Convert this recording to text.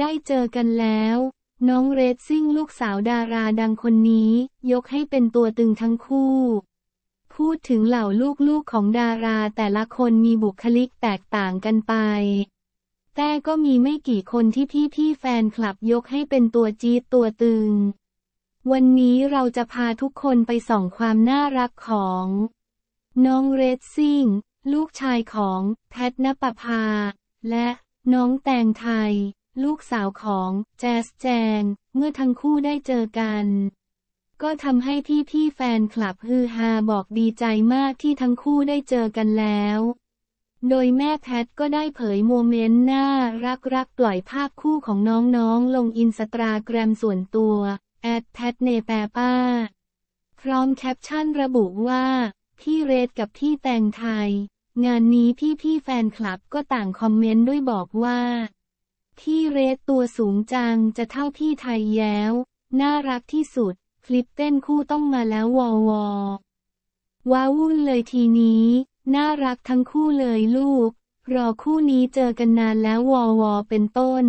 ได้เจอกันแล้วน้องเรซซิ่งลูกสาวดาราดังคนนี้ ยกให้เป็นตัวตึงทั้งคู่ พูดถึงเหล่าลูกๆของดาราแต่ละคนมีบุคลิกแตกต่างกันไป แต่ก็มีไม่กี่คนที่พี่พี่แฟนคลับยกให้เป็นตัวจี๊ดตัวตึง วันนี้เราจะพาทุกคนไปส่องความน่ารักของ น้องเรซซิ่ง ลูกชายของแพทนปภาและ น้องแตงไทยลูกสาวของ แจสแจง เมื่อทั้งคู่ได้เจอกัน ก็ทำให้พี่พี่แฟนคลับฮือฮาบอกดีใจมากที่ทั้งคู่ได้เจอกันแล้ว โดยแม่แพทก็ได้เผยโมเมนต์น่ารักรักปล่อยภาพคู่ของน้องๆลงอินสตาแกรมส่วนตัวแอดแพทเนแปป้าพร้อมแคปชั่นระบุว่า พี่เรดกับพี่แตงไทย งานนี้พี่พี่แฟนคลับก็ต่างคอมเมนต์ด้วยบอกว่าที่เรตตัวสูงจังจะเท่าพี่ไทยแล้ว น่ารักที่สุดคลิปเต้นคู่ต้องมาแล้ววอวอว้าวุ่นเลยทีนี้ น่ารักทั้งคู่เลยลูก รอคู่นี้เจอกันนานแล้ววอวอเป็นต้น